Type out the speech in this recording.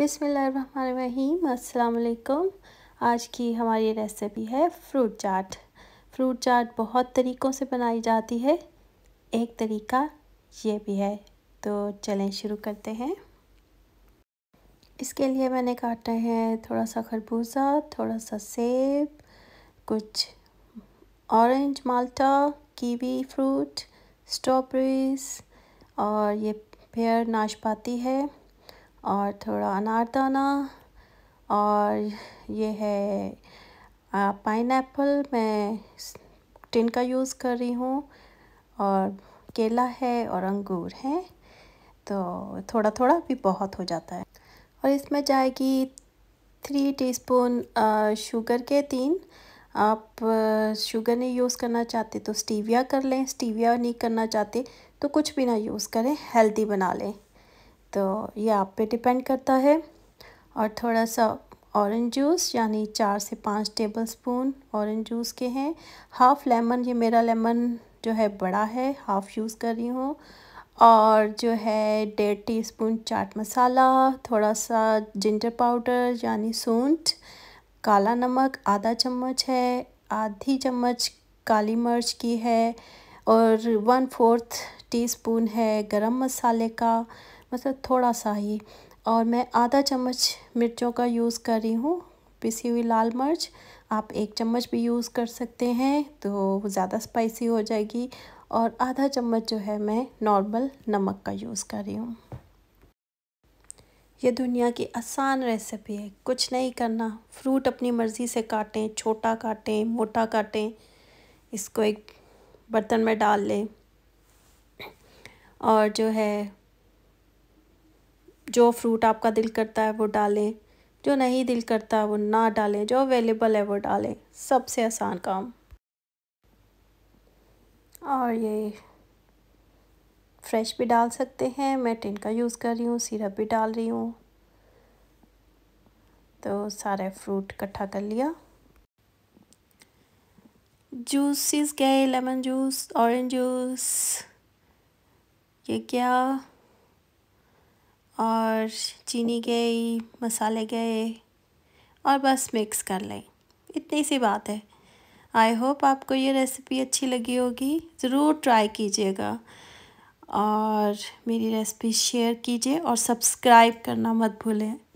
बिसमीम अल्लाम आज की हमारी रेसिपी है फ्रूट चाट फ्रूट चाट बहुत तरीक़ों से बनाई जाती है एक तरीका ये भी है तो चलें शुरू करते हैं इसके लिए मैंने काटा है थोड़ा सा खरबूजा थोड़ा सा सेब कुछ ऑरेंज माल्टा कीवी फ्रूट स्ट्रॉबेरीज और ये पेयर नाशपाती है और थोड़ा अनारदाना और ये है पाइन एप्पल मैं टिन का यूज़ कर रही हूँ और केला है और अंगूर है तो थोड़ा थोड़ा भी बहुत हो जाता है और इसमें जाएगी थ्री टीस्पून शुगर के तीन आप शुगर नहीं यूज़ करना चाहते तो स्टीविया कर लें स्टीविया नहीं करना चाहते तो कुछ भी ना यूज़ करें हेल्दी बना लें तो ये आप पे डिपेंड करता है और थोड़ा सा ऑरेंज जूस यानी चार से पाँच टेबल स्पून ऑरेंज जूस के हैं हाफ़ लेमन ये मेरा लेमन जो है बड़ा है हाफ़ यूज़ कर रही हूँ और जो है डेढ़ टी स्पून चाट मसाला थोड़ा सा जिंजर पाउडर यानी सूंठ काला नमक आधा चम्मच है आधी चम्मच काली मिर्च की है और वन फोर्थ टी स्पून है गरम मसाले का मतलब थोड़ा सा ही और मैं आधा चम्मच मिर्चों का यूज़ कर रही हूँ पिसी हुई लाल मिर्च आप एक चम्मच भी यूज़ कर सकते हैं तो ज़्यादा स्पाइसी हो जाएगी और आधा चम्मच जो है मैं नॉर्मल नमक का यूज़ कर रही हूँ ये दुनिया की आसान रेसिपी है कुछ नहीं करना फ्रूट अपनी मर्ज़ी से काटें छोटा काटें मोटा काटें इसको एक बर्तन में डाल लें और जो है जो फ्रूट आपका दिल करता है वो डालें जो नहीं दिल करता है वो ना डालें जो अवेलेबल है वो डालें सबसे आसान काम और ये फ्रेश भी डाल सकते हैं मैं टिन का यूज़ कर रही हूँ सिरप भी डाल रही हूँ तो सारे फ्रूट इकट्ठा कर लिया जूसेस गए लेमन जूस ऑरेंज जूस ये क्या और चीनी गई मसाले गए और बस मिक्स कर लें इतनी सी बात है आई होप आपको ये रेसिपी अच्छी लगी होगी ज़रूर ट्राई कीजिएगा और मेरी रेसिपी शेयर कीजिए और सब्सक्राइब करना मत भूलें